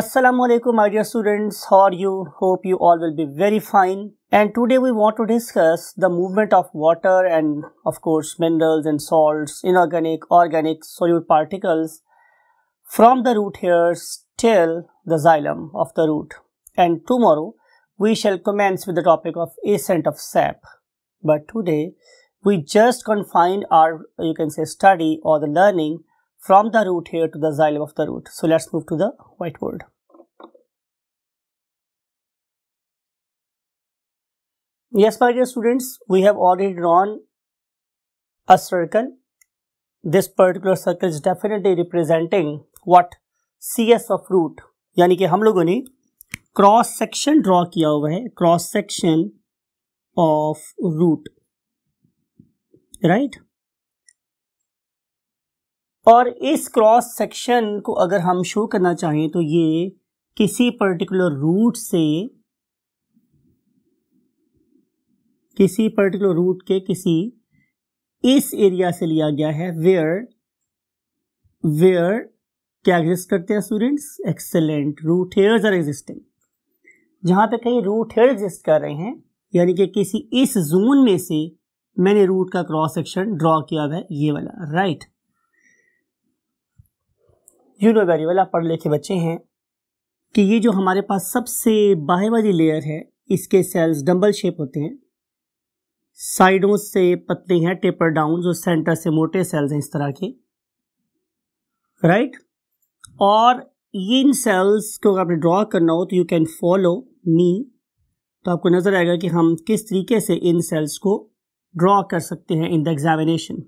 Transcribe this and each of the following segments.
assalamu alaikum my dear students how are you hope you all will be very fine and today we want to discuss the movement of water and of course minerals and salts inorganic organic solute particles from the root hairs till the xylem of the root and tomorrow we shall commence with the topic of ascent of sap but today we just confine our you can say study or the learning from the root here to the xylem of the root. So, let us move to the whiteboard. Yes, my dear students, we have already drawn a circle. This particular circle is definitely representing what CS of root. Root यानी कि हम लोगों ने cross section draw किया हुआ है cross section of root और इस क्रॉस सेक्शन को अगर हम शो करना चाहें तो ये किसी पर्टिकुलर रूट से किसी पर्टिकुलर रूट के किसी इस एरिया से लिया गया है वेयर वेयर क्या एग्जिस्ट करते हैं students excellent root hairs are existing जहां पे कहीं रूट हेयर एग्जिस्ट कर रहे हैं यानी कि किसी इस जोन में से मैंने रूट का क्रॉस सेक्शन ड्रॉ किया हुआ है ये वाला right right. You know very well आप पढ़ लिखे बच्चे हैं कि ये जो हमारे पास सबसे बाहें वाली लेयर है इसके सेल्स डम्बल शेप होते हैं साइडों से पतले हैं टेपर डाउन जो सेंटर से मोटे सेल्स हैं इस तरह के राइट right? और ये इन सेल्स को अगर आपने ड्रॉ करना हो तो यू कैन फॉलो मी तो आपको नज़र आएगा कि हम किस तरीके से इन सेल्स को ड्रॉ कर सकते हैं in the examination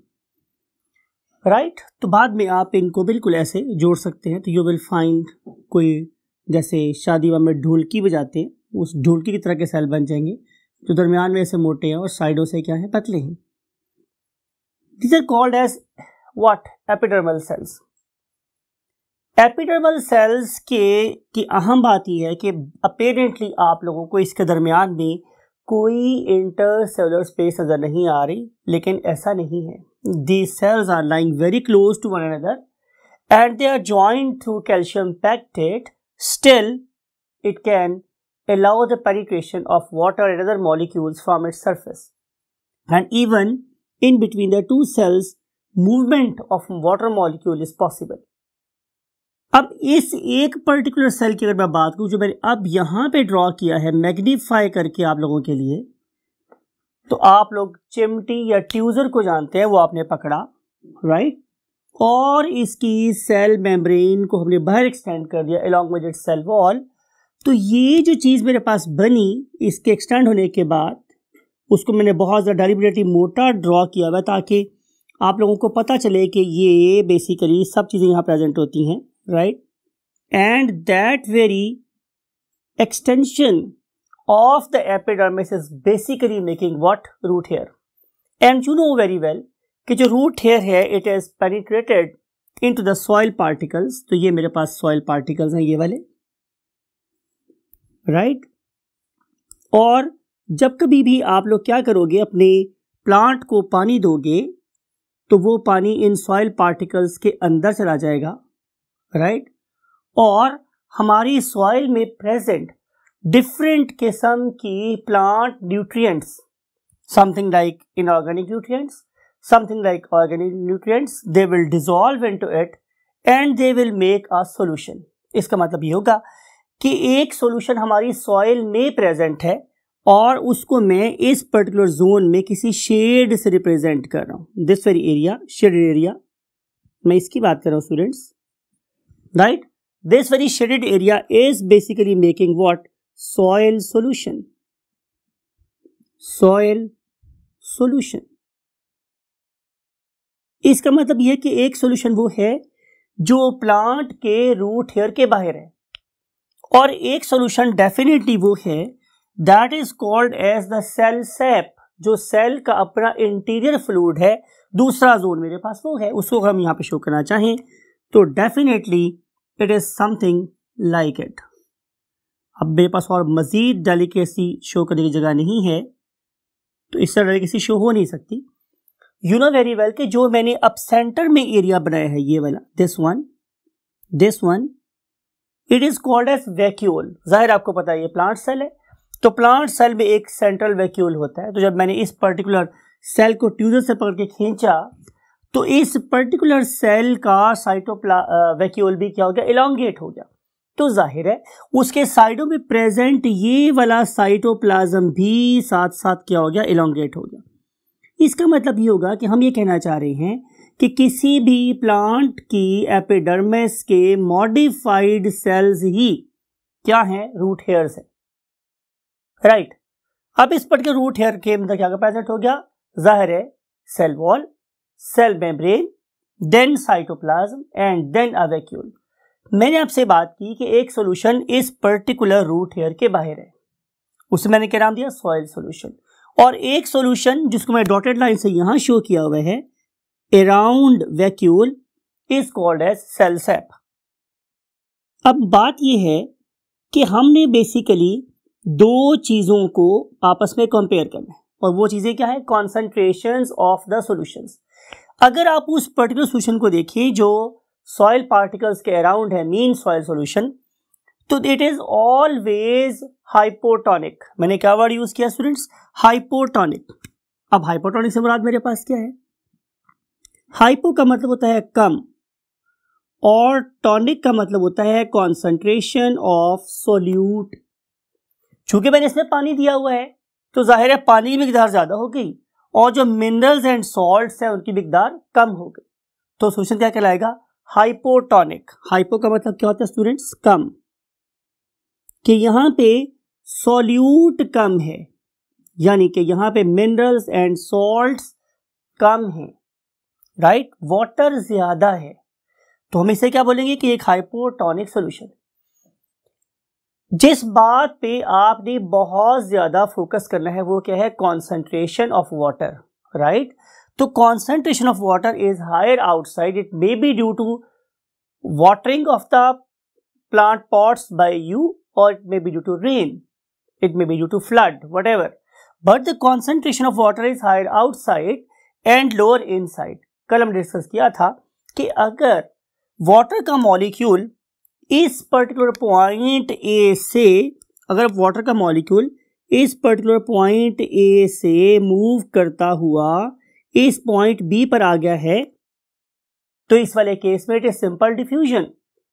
right right? तो बाद में आप इनको बिल्कुल ऐसे जोड़ सकते हैं तो यू विल फाइंड कोई जैसे शादी वाह में ढोलकी बजाते हैं उस ढोलकी की तरह के सेल बन जाएंगे जो दरमियान में ऐसे मोटे हैं और साइडों से क्या है पतले हैं this are called as what epidermal cells epidermal cells के की अहम बात यह है कि अपेरेंटली आप लोगों को इसके दरमियान में कोई इंटरसेलर स्पेस नज़र नहीं आ रही लेकिन ऐसा नहीं है these cells are lying very close to one another and they are joined through calcium pectate still it can allow the penetration of water and other molecules from its surface and even in between the two cells movement of water molecule is possible अब इस एक particular cell की अगर मैं बात करूं जो मैंने अब यहां पे ड्रॉ किया है मैग्नीफाई करके आप लोगों के लिए तो आप लोग चिमटी या ट्यूज़र को जानते हैं वो आपने पकड़ा राइट और इसकी सेल मेम्ब्रेन को हमने बाहर एक्सटेंड कर दिया अलॉन्ग विद सेल वॉल तो ये जो चीज़ मेरे पास बनी इसके एक्सटेंड होने के बाद उसको मैंने बहुत ज़्यादा डेलिब्रेटली मोटा ड्रॉ किया हुआ ताकि आप लोगों को पता चले कि ये बेसिकली सब चीज़ें यहाँ प्रेजेंट होती हैं right and that very extension of the epidermis is basically making what root hair and you know very well कि जो root hair है it is penetrated into the soil particles तो ये मेरे पास soil particles हैं ये वाले right? और जब कभी भी आप लोग क्या करोगे अपने प्लांट को पानी दोगे तो वो पानी इन सॉइल पार्टिकल्स के अंदर चला जाएगा राइट right? और हमारी सॉइल में प्रेजेंट डिफरेंट किस्म की plant nutrients something like inorganic nutrients something like organic nutrients they will dissolve into it and they will make a solution इसका मतलब ये होगा कि एक सोल्यूशन हमारी सॉइल में प्रेजेंट है और उसको मैं इस पर्टिकुलर जोन में किसी शेड से रिप्रेजेंट कर रहा हूँ this very area shaded area मैं इसकी बात कर रहा हूँ students right this very shaded area is basically making what soil solution soil solution इसका मतलब यह कि एक सॉल्यूशन वो है जो प्लांट के रूट हेयर के बाहर है और एक सॉल्यूशन डेफिनेटली वो है that is called as the cell sap जो सेल का अपना इंटीरियर फ्लूड है दूसरा जोन मेरे पास वो है उसको हम यहां पे शो करना चाहें तो definitely it is something like it अब मेरे पास और मज़ीद डेलीकेसी शो करने की जगह नहीं है तो इस तरह डेलीकेसी शो हो नहीं सकती यू नो वेरी वेल कि जो मैंने अब सेंटर में एरिया बनाया है ये वाला this one this one it is called as vacuole ज़ाहिर आपको पता है ये प्लांट सेल है तो प्लांट सेल में एक सेंट्रल वैक्यूल होता है तो जब मैंने इस पर्टिकुलर सेल को ट्यूजर से पकड़ के खींचा तो इस पर्टिकुलर सेल का साइटोप्ला वैक्यूल भी क्या हो गया इलांगेट हो गया तो जाहिर है उसके साइडों में प्रेजेंट ये वाला साइटोप्लाज्म भी साथ साथ क्या हो गया इलांगेट हो गया इसका मतलब ये होगा कि हम ये कहना चाह रहे हैं कि किसी भी प्लांट की एपिडर्मिस के मॉडिफाइड सेल्स ही क्या हैं रूट हेयर्स है राइट right. अब इस के रूट हेयर के अंदर क्या प्रेजेंट हो गया जाहिर है cell wall cell membrane then cytoplasm and then a vacuole मैंने आपसे बात की कि एक सॉल्यूशन इस पर्टिकुलर रूट हेयर के बाहर है उसे मैंने क्या नाम दिया सॉयल सॉल्यूशन और एक सॉल्यूशन जिसको मैं डॉटेड लाइन से यहां शो किया हुआ है around vacuole is called as cell sap अब बात यह है कि हमने बेसिकली दो चीज़ों को आपस में कंपेयर करना है और वो चीज़ें क्या है कॉन्सेंट्रेशन ऑफ द सोल्यूशन अगर आप उस पर्टिकुलर सोल्यूशन को देखिए जो soil particles के around है mean soil solution तो it is always hypotonic मैंने क्या वर्ड यूज किया स्टूडेंट्स hypotonic अब हाइपोटोनिक से मुराद मेरे पास क्या है हाइपो का मतलब होता है कम और टॉनिक का मतलब होता है कॉन्सेंट्रेशन ऑफ सोल्यूट चूंकि मैंने इसमें पानी दिया हुआ है तो जाहिर है पानी की मकदार ज़्यादा हो गई और जो मिनरल्स एंड सॉल्ट्स हैं उनकी मकदार कम हो गई तो सोल्यूशन क्या कहलाएगा हाइपोटॉनिक हाइपो का मतलब क्या होता है स्टूडेंट्स कम कि यहां पे सॉल्यूट कम है यानी कि यहां पे मिनरल्स एंड सॉल्ट्स कम है राइट वाटर ज्यादा है तो हम इसे क्या बोलेंगे कि एक हाइपोटॉनिक सोल्यूशन जिस बात पे आपने बहुत ज्यादा फोकस करना है वो क्या है कॉन्सेंट्रेशन ऑफ वाटर राइट तो concentration of water is higher outside it may be due to watering of the plant pots by you और it may be due to rain it may be due to flood whatever but the concentration of water is higher outside and lower inside कल हम discuss किया था कि अगर water का molecule इस particular point A से अगर वाटर का मॉलिक्यूल इस पर्टिकुलर पॉइंट ए से मूव करता हुआ इस पॉइंट बी पर आ गया है तो इस वाले केस में it is simple diffusion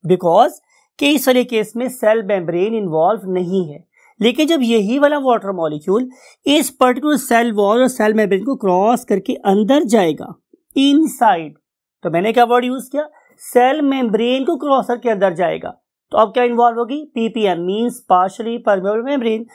because के इस वाले केस में सेल मेम्ब्रेन इन्वॉल्व नहीं है लेकिन जब यही वाला वाटर मॉलिक्यूल इस पर्टिकुलर सेल वॉल और सेल मेम्ब्रेन को क्रॉस करके अंदर जाएगा इनसाइड तो मैंने क्या वर्ड यूज किया सेल मेम्ब्रेन को क्रॉस करके अंदर जाएगा तो अब क्या इन्वॉल्व होगी PPM means partially permeable membrane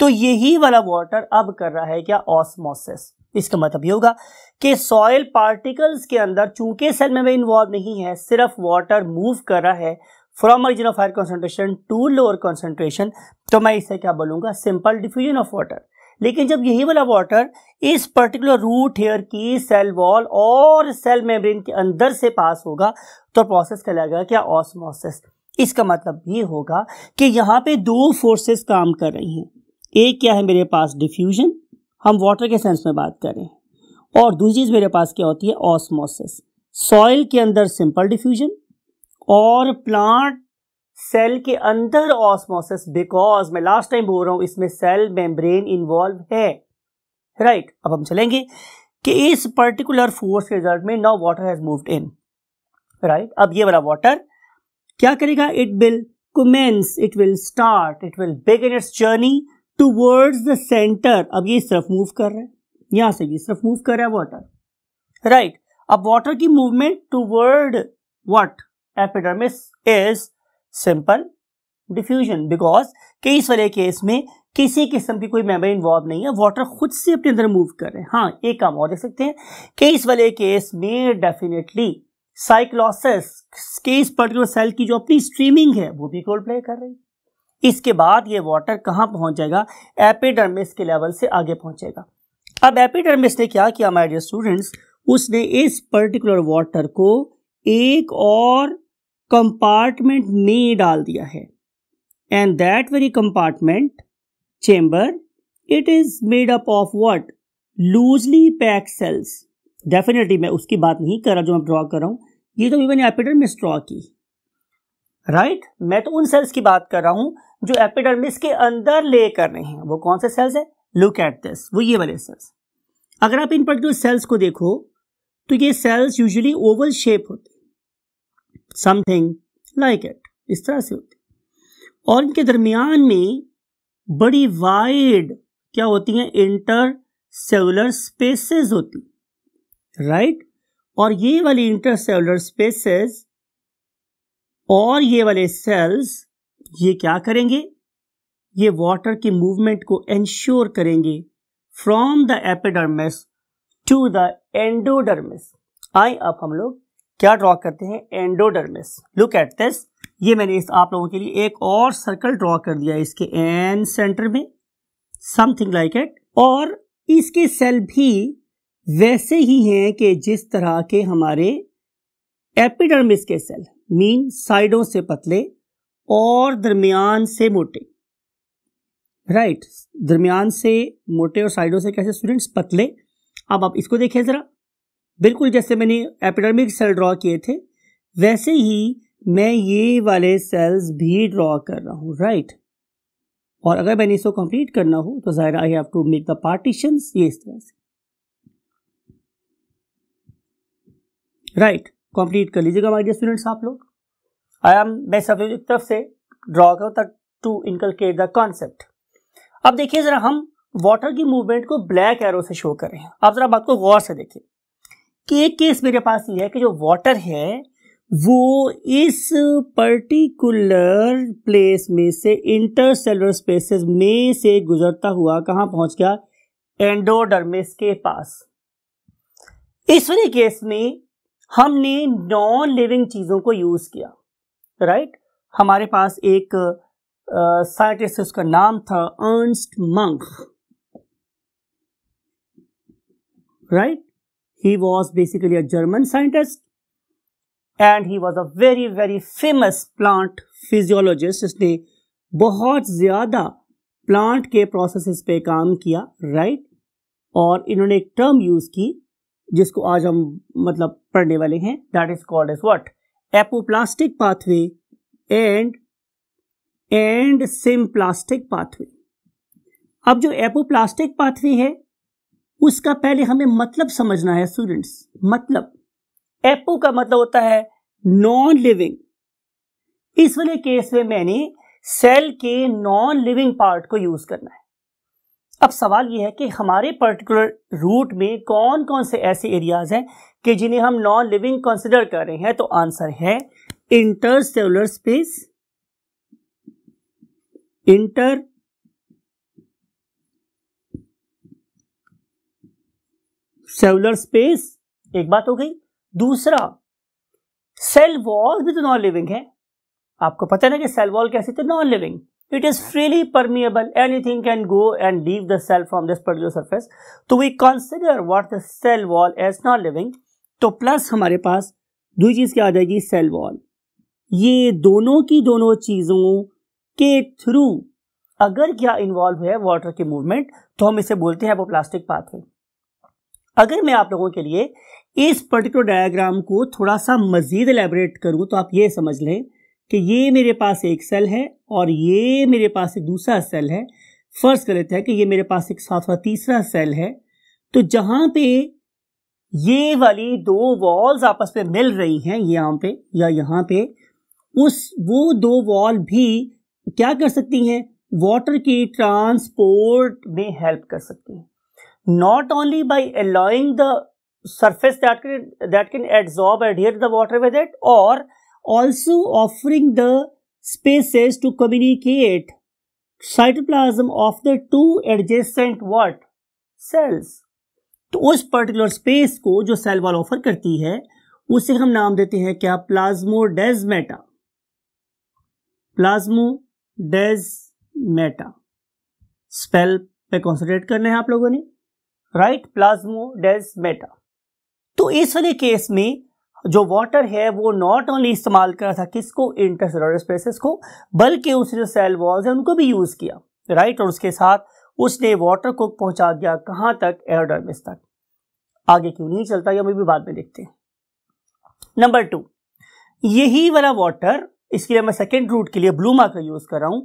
तो यही वाला वाटर अब कर रहा है क्या ऑस्मोसिस इसका मतलब ये होगा कि सॉयल पार्टिकल्स के अंदर चूंकि सेल में इन्वॉल्व नहीं है सिर्फ वाटर मूव कर रहा है from origin of higher concentration to lower concentration तो मैं इसे क्या बोलूँगा सिंपल डिफ्यूजन ऑफ वाटर लेकिन जब यही वाला वाटर इस पर्टिकुलर रूट हेयर की सेल वॉल और सेल मेम्ब्रेन के अंदर से पास होगा तो प्रोसेस कहलाएगा क्या ऑस्मोसिस इसका मतलब ये होगा कि यहाँ पे दो फोर्सेस काम कर रही हैं एक क्या है मेरे पास डिफ्यूजन हम वाटर के सेंस में बात करें और दूसरी चीज़ मेरे पास क्या होती है ऑस्मोसिस सॉइल के अंदर सिंपल डिफ्यूजन और प्लांट सेल के अंदर ऑस्मोसिस बिकॉज मैं लास्ट टाइम बोल रहा हूँ इसमें सेल मेम्ब्रेन इन्वॉल्व है राइट right. अब हम चलेंगे कि इस पर्टिकुलर फोर्स के रिजल्ट में now water has moved in right अब ये वाला वाटर क्या करेगा it will commence it will start it will begin its journey towards the centre अब ये इस तरफ मूव कर रहे हैं यहां से ये सिर्फ मूव कर रहा है वाटर राइट right. अब वाटर की movement toward what epidermis is simple diffusion because कि इस वाले केस में किसी किस्म की कोई मेमोरी इन्वॉल्व नहीं है वाटर खुद से अपने अंदर मूव कर रहे हैं हाँ एक काम और देख सकते हैं कि इस वाले केस में डेफिनेटली साइक्लोसिस के इस पर्टिकुलर सेल की जो अपनी स्ट्रीमिंग है वो भी रोल प्ले कर रही है इसके बाद ये वाटर कहाँ पहुँच जाएगा एपिडर्मिस के लेवल से आगे पहुँचेगा अब एपिडर्मिस ने क्या किया माय डियर स्टूडेंट्स उसने इस पर्टिकुलर वाटर को एक और कंपार्टमेंट में डाल दिया है and that very compartment chamber it is made up of what loosely pack cells definitely मैं उसकी बात नहीं कर रहा जो मैं ड्रॉ कर रहा हूँ ये तो भी मैंने एपिडर्मिस ड्रॉ की राइट right? मैं तो उन सेल्स की बात कर रहा हूँ जो एपिडर्मिस के अंदर ले कर रहे हैं वो कौन से सेल्स है लुक एट दिस वो ये वाले सेल्स अगर आप इन पर्टिकुलर सेल्स को देखो तो ये सेल्स यूजुअली ओवल शेप होते समथिंग लाइक इट इस तरह से होते और इनके दरमियान में बड़ी वाइड क्या होती हैं इंटर सेलुलर स्पेसेस होती राइट right? और ये वाली इंटर सेलुलर स्पेसेस और ये वाले सेल्स ये क्या करेंगे ये वाटर की मूवमेंट को एंश्योर करेंगे from the epidermis to the endodermis आए अब हम लोग क्या ड्रॉ करते हैं एंडोडर्मिस लुक एट दिस ये मैंने इस आप लोगों के लिए एक और सर्कल ड्रॉ कर दिया इसके एन सेंटर में समथिंग लाइक इट और इसके सेल भी वैसे ही हैं कि जिस तरह के हमारे एपिडर्मिस के सेल मीन साइडों से पतले और दरमियान से मोटे राइट right. दरमियान से मोटे और साइडों से कैसे स्टूडेंट्स पतले अब आप इसको देखिए ज़रा बिल्कुल जैसे मैंने एपिडर्मिक सेल ड्रॉ किए थे वैसे ही मैं ये वाले सेल्स भी ड्रॉ कर रहा हूँ राइट right. और अगर मैंने इसको कंप्लीट करना हो तो ज़ाहिर I have to make the partition ये इस तरह से राइट right. कंप्लीट कर लीजिएगा माइडियर स्टूडेंट्स आप लोग आई एम मैं सभी की तरफ से ड्रॉ करता टू इनकलकेट द कॉन्सेप्ट अब देखिए जरा हम वाटर की मूवमेंट को ब्लैक एरो से शो कर रहे हैं आप जरा बात को गौर से देखिए कि एक केस मेरे पास ये है कि जो वाटर है वो इस पर्टिकुलर प्लेस में से इंटरसेलर स्पेसेस में से गुजरता हुआ कहाँ पहुंच गया एंडोडर्मिस के पास इस वाले केस में हमने नॉन लिविंग चीज़ों को यूज़ किया राइट right? हमारे पास एक साइंटिस्ट उसका नाम था Ernst Munch right he was basically a German scientist and he was a very very famous plant physiologist इसने बहुत ज़्यादा प्लांट के प्रोसेसेस पे काम किया राइट right? और इन्होंने एक टर्म यूज़ की जिसको आज हम मतलब पढ़ने वाले हैं that is called is what apoplastic pathway and and symplastic pathway अब जो एपोप्लास्टिक पाथवे है उसका पहले हमें मतलब समझना है स्टूडेंट्स मतलब एपो का मतलब होता है नॉन लिविंग इस वाले केस में मैंने सेल के नॉन लिविंग पार्ट को यूज करना है अब सवाल यह है कि हमारे पर्टिकुलर रूट में कौन कौन से ऐसे एरियाज हैं कि जिन्हें हम नॉन लिविंग कंसिडर कर रहे हैं तो आंसर है intercellular space intercellular space एक बात हो गई दूसरा सेल वॉल भी तो नॉन लिविंग है आपको पता है ना कि सेल वॉल कैसे तो non living it is freely permeable anything can go and leave the cell from this particular surface तो we consider what the cell wall as non living तो प्लस हमारे पास दूसरी चीज़ क्या आ जाएगी सेल वॉल ये दोनों की दोनों चीज़ों के थ्रू अगर क्या इन्वॉल्व है वाटर के मूवमेंट तो हम इसे बोलते हैं वो प्लास्टिक पाथवे अगर मैं आप लोगों के लिए इस पर्टिकुलर डायग्राम को थोड़ा सा मज़ीद एलेबरेट करूँ तो आप ये समझ लें कि ये मेरे पास एक सेल है और ये मेरे पास एक दूसरा सेल है फ़र्ज़ कर लेते हैं कि ये मेरे पास एक साथ तीसरा सेल है तो जहाँ पे ये वाली दो वॉल्स आपस में मिल रही हैं यहाँ पे या यहाँ पे उस वो दो वॉल भी क्या कर सकती हैं वाटर की ट्रांसपोर्ट में हेल्प कर सकती हैं not only by allowing the surface that that can adsorb adhere the water with it और also offering the spaces to communicate cytoplasm of the two adjacent what cells तो उस particular space को जो cell wall offer करती है उसे हम नाम देते हैं क्या प्लाज्मोडेजमेटा प्लाज्मोडेजमेटा स्पेल पे कॉन्सेंट्रेट करना है आप लोगों ने राइट प्लाज्मोडेजमेटा तो इस वाले केस में जो वाटर है वो नॉट ओनली इस्तेमाल करा था किसको इंटरसेलर स्पेसेस को बल्कि उसने जो सेल वॉल्स है उनको भी यूज किया राइट और उसके साथ उसने वाटर को पहुंचा दिया कहां तक एयरडर्मिस तक आगे क्यों नहीं चलता ये भी बाद में देखते हैं नंबर टू यही वाला वाटर इसके लिए मैं सेकेंड रूट के लिए ब्लूमा का यूज़ कर रहा हूं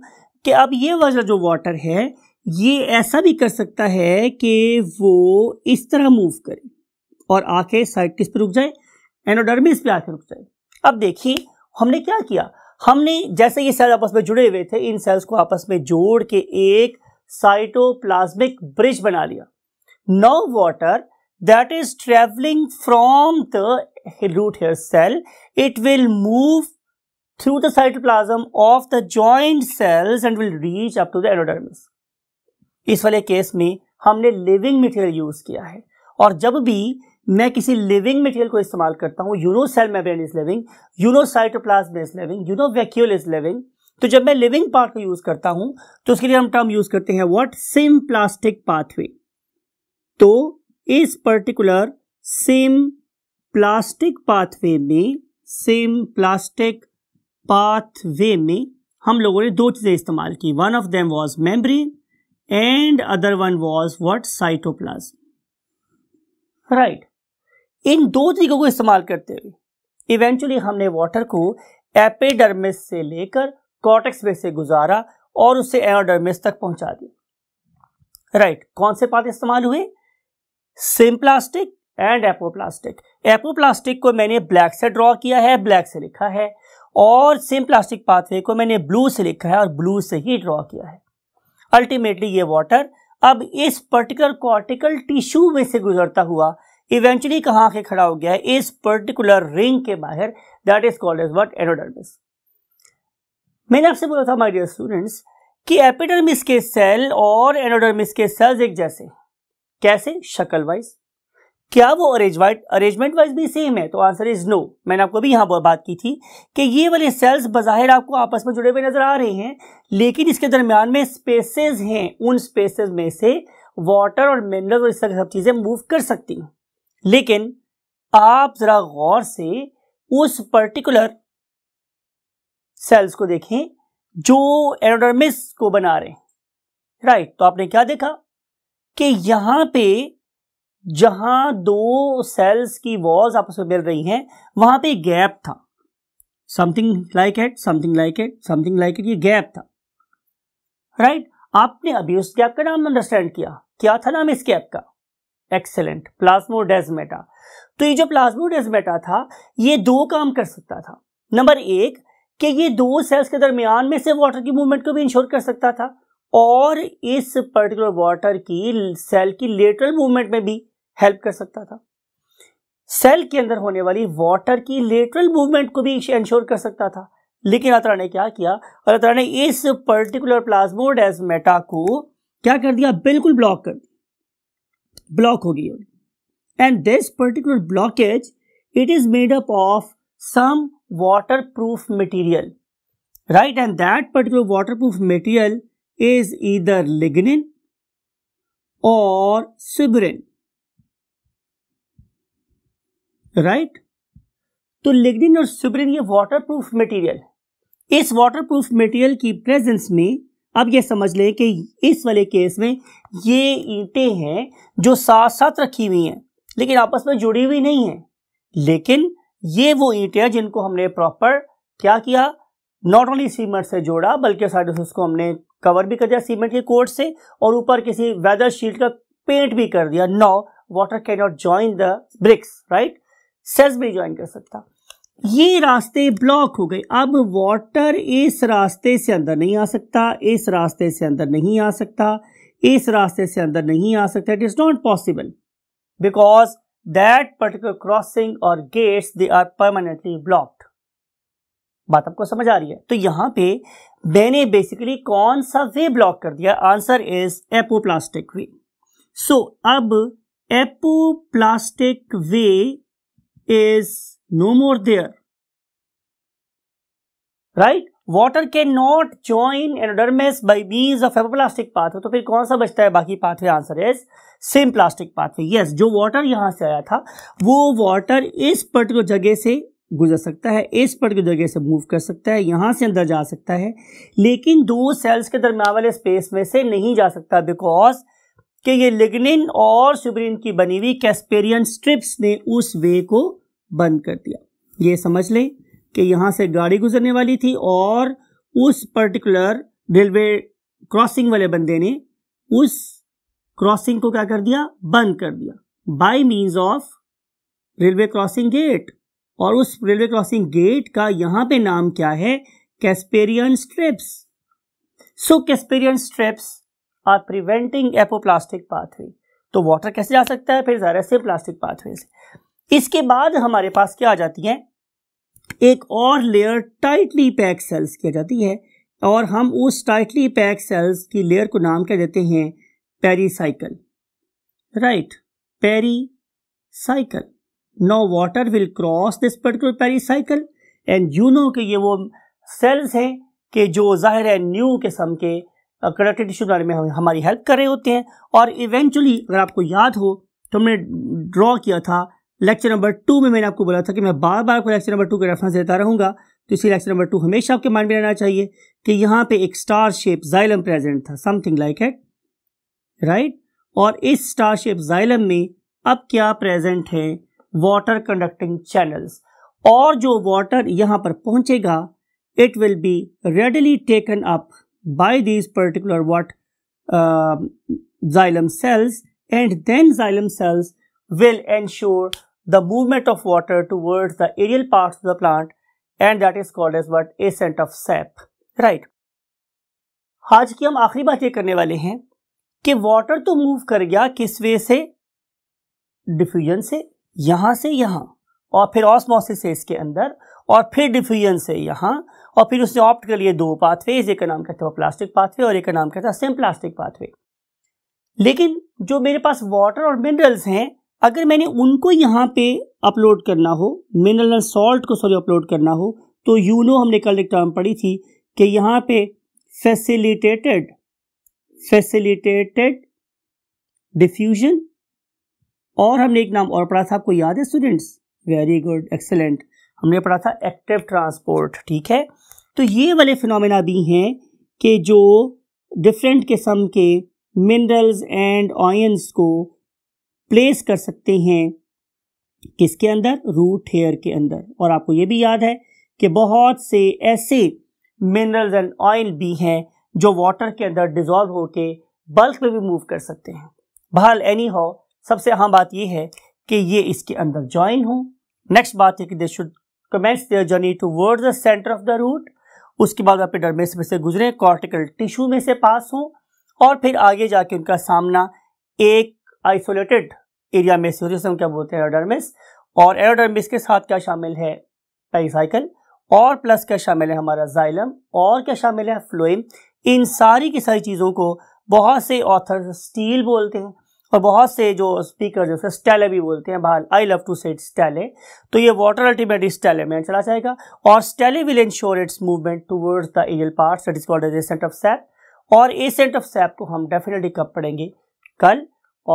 कि अब ये वाला जो वाटर है ये ऐसा भी कर सकता है कि वो इस तरह मूव करे और आके साइड किस पर रुक जाए एनोडर्मिस पे आके रुक जाए अब देखिए हमने क्या किया हमने जैसे ये सेल आपस में जुड़े हुए थे इन सेल्स को आपस में जोड़ के एक साइटोप्लाज्मिक ब्रिज बना लिया no water that is travelling from the root hair cell it will move through the cytoplasm of the joint cells and will reach up to the endodermis इस वाले केस में हमने लिविंग मटेरियल यूज किया है और जब भी मैं किसी लिविंग मटेरियल को इस्तेमाल करता हूँ you know cell membrane is living you know cytoplasm is living you know vacuole is living तो जब मैं लिविंग पार्ट को यूज करता हूं तो उसके लिए हम टर्म यूज करते हैं व्हाट सिम प्लास्टिक पाथवे तो इस पर्टिकुलर सिम प्लास्टिक पाथवे में सिम प्लास्टिक पाथवे में हम लोगों ने दो चीज़ें इस्तेमाल की one of them was membrane and other one was what cytoplasm right इन दो तरीकों को इस्तेमाल करते हुए इवेंचुअली हमने वाटर को एपेडर्मिस से लेकर कॉटेक्स में से गुजारा और उसे एनाडर्मिस तक पहुंचा दिया राइट right. कौन से पात इस्तेमाल हुए सिम्प्लास्टिक एंड एपोप्लास्टिक एपोप्लास्टिक को मैंने ब्लैक से ड्रॉ किया है ब्लैक से लिखा है और सिम प्लास्टिक पाथवे को मैंने ब्लू से लिखा है और ब्लू से ही ड्रॉ किया है अल्टीमेटली ये वाटर अब इस पर्टिकुलर कॉर्टिकल टिश्यू में से गुजरता हुआ इवेंचुअली कहाँ के खड़ा हो गया है इस पर्टिकुलर रिंग के बाहर that is called as what endodermis मैंने आपसे बोला था माय डियर स्टूडेंट्स कि एपिडर्मिस के सेल और एनोडर्मिस के सेल्स एक जैसे कैसे शक्ल वाइज क्या वो अरेंजमेंट अरेंजमेंट वाइज भी सेम है तो आंसर इज नो मैंने आपको भी यहाँ बात की थी कि ये वाले सेल्स बाहर आपको आपस में जुड़े हुए नजर आ रहे हैं लेकिन इसके दरमियान में स्पेसेस हैं उन स्पेसेस में से वाटर और मिनरल और इस तरह सब चीज़ें मूव कर सकती हैं लेकिन आप ज़रा गौर से उस पर्टिकुलर सेल्स को देखें जो एरोडर्मिस को बना रहे हैं राइट तो आपने क्या देखा कि यहां पे जहां दो सेल्स की वॉल्स आपस में मिल रही हैं वहां पे गैप था something like it something like it something like it ये गैप था राइट right? आपने अभी उस गैप का नाम अंडरस्टैंड किया क्या था नाम इस गैप का एक्सेलेंट प्लाज्मोडेजमेटा तो ये जो प्लाज्मोडेजमेटा था ये दो काम कर सकता था नंबर एक कि ये दो सेल्स के दरमियान में से वाटर की मूवमेंट को भी इंश्योर कर सकता था और इस पर्टिकुलर वाटर की सेल की लेटरल मूवमेंट में भी हेल्प कर सकता था सेल के अंदर होने वाली वाटर की लेटरल मूवमेंट को भी इंश्योर कर सकता था लेकिन अल्लाह ने क्या किया अल्लाह ने इस पर्टिकुलर मेटा को क्या कर दिया बिल्कुल ब्लॉक कर दिया ब्लॉक हो गई and this particular blockage it is made up of some waterproof material right and that particular waterproof material is either lignin or suberin right तो लिग्निन और सुबरिन ये वाटरप्रूफ मटेरियल इस वाटरप्रूफ मटेरियल की presence में अब ये समझ लें कि इस वाले केस में ये ईंटें हैं जो साथ साथ रखी हुई हैं लेकिन आपस में जुड़ी हुई नहीं हैं लेकिन ये वो ईंट है जिनको हमने प्रॉपर क्या किया नॉट ओनली सीमेंट से जोड़ा बल्कि से उसको हमने कवर भी कर दिया सीमेंट के कोर्ट से और ऊपर किसी वेदर शील्ड का पेंट भी कर दिया no water can not join the bricks right cells भी ज्वाइन कर सकता ये रास्ते ब्लॉक हो गए अब वाटर इस रास्ते से अंदर नहीं आ सकता इस रास्ते से अंदर नहीं आ सकता इस रास्ते से अंदर नहीं आ सकता it is not possible because that particular crossing और gates they are permanently blocked बात आपको समझ आ रही है तो यहां पे मैंने बेसिकली कौन सा वे ब्लॉक कर दिया answer is apoplastic way so अब apoplastic way is no more there right water के not join endodermis by means of apoplastic pathway तो फिर कौन सा बचता है बाकी pathway answer is symplastic pathway yes जो वाटर यहाँ से आया था वो वाटर इस पर्टिकुलर जगह से गुजर सकता है इस पर्टिकुलर जगह से मूव कर सकता है यहाँ से अंदर जा सकता है लेकिन दो सेल्स के दरम्यान वाले स्पेस में से नहीं जा सकता बिकॉज के ये लिग्निन और सुब्रिन की बनी हुई कैस्पेरियन स्ट्रिप्स ने उस वे को बंद कर दिया ये समझ लें कि यहाँ से गाड़ी गुजरने वाली थी और उस पर्टिकुलर रेलवे क्रॉसिंग वाले बंदे ने उस क्रॉसिंग को क्या कर दिया बंद कर दिया by means of railway crossing gate और उस रेलवे क्रॉसिंग गेट का यहां पे नाम क्या है Casparian strips so Casparian strips are preventing apoplastic pathway तो वाटर कैसे जा सकता है फिर जरा से प्लास्टिक पाथवे से इसके बाद हमारे पास क्या आ जाती है एक और लेयर टाइटली पैक सेल्स की जाती है और हम उस टाइटली पैक सेल्स की लेयर को नाम क्या देते हैं pericycle right pericycle no water will cross this particular pericycle and you know कि ये वो सेल्स हैं कि जो ज़ाहिर है न्यू किस्म के कनेक्टेड टिश्यू बनाने में हमारी हेल्प कर रहे होते हैं और इवेंचुअली अगर आपको याद हो तो हमने ड्रॉ किया था लेक्चर नंबर टू में मैंने आपको बोला था कि मैं बार बार आपको लेक्चर नंबर टू का रेफरेंस देता रहूंगा तो इसी लेक्चर नंबर टू हमेशा आपके माइंड में रहना चाहिए कि यहाँ पे एक स्टार शेप जाइलम प्रेजेंट था समथिंग लाइक इट राइट और इस स्टार शेप जाइलम में अब क्या प्रेजेंट है वाटर कंडक्टिंग चैनल्स और जो वाटर यहाँ पर पहुंचेगा it will be readily taken up by this particular what xylem cells and then xylem cells will ensure the movement of water towards the aerial parts of the plant and that is called as what ascent of sap right आज की हम आखिरी बात ये करने वाले हैं कि वाटर तो मूव कर गया किस वे से डिफ्यूजन से यहां से यहां और फिर ऑस्मोसिस से इसके अंदर और फिर डिफ्यूजन से यहां और फिर उसने ऑप्ट कर लिए दो पाथवे एक का नाम कहता है प्लास्टिक पाथवे और एक का नाम कहता है सेम प्लास्टिक पाथवे लेकिन जो मेरे पास वाटर और मिनरल्स हैं अगर मैंने उनको यहाँ पे अपलोड करना हो मिनरल सॉल्ट को सॉरी अपलोड करना हो तो यू नो हमने कल एक टर्म पढ़ी थी कि यहाँ पे फैसिलिटेटेड फैसिलिटेटेड डिफ्यूजन और हमने एक नाम और पढ़ा था आपको याद है स्टूडेंट्स वेरी गुड एक्सेलेंट हमने पढ़ा था एक्टिव ट्रांसपोर्ट ठीक है तो ये वाले फिनोमेना भी हैं कि जो डिफरेंट किस्म के मिनरल्स एंड ऑयंस को प्लेस कर सकते हैं किसके अंदर रूट हेयर के अंदर और आपको ये भी याद है कि बहुत से ऐसे मिनरल्स एंड ऑयल भी हैं जो वाटर के अंदर डिजॉल्व होके बल्क में भी मूव कर सकते हैं बहाल एनी हो सबसे अहम बात यह है कि ये इसके अंदर ज्वाइन हो नेक्स्ट बात है कि they should commence their journey toward the centre of the root उसके बाद एपिडर्मिस में से गुजरें कॉर्टिकल टिश्यू में से पास हों और फिर आगे जाके उनका सामना एक आइसोलेटेड एरिया में सूर्यसम क्या बोलते हैं एरोडर्मिस और एरोडर्मिस के साथ क्या शामिल है पेरिसाइकिल और प्लस क्या शामिल है हमारा जाइलम और क्या शामिल है फ्लोइम इन सारी की सारी चीज़ों को बहुत से ऑथर स्टील बोलते हैं और बहुत से जो स्पीकर जैसे स्टैले भी बोलते हैं बहाल I love to set stele तो ये वाटर अल्टीमेट स्टैले में चला जाएगा और stele will ensure its movement towards the aerial part it is called ascent of sap और एसेंट ऑफ सैप को हम डेफिनेटली कब पढ़ेंगे कल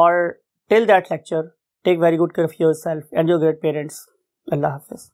और Till that lecture, take very good care of yourself and your great parents. Allah Hafiz.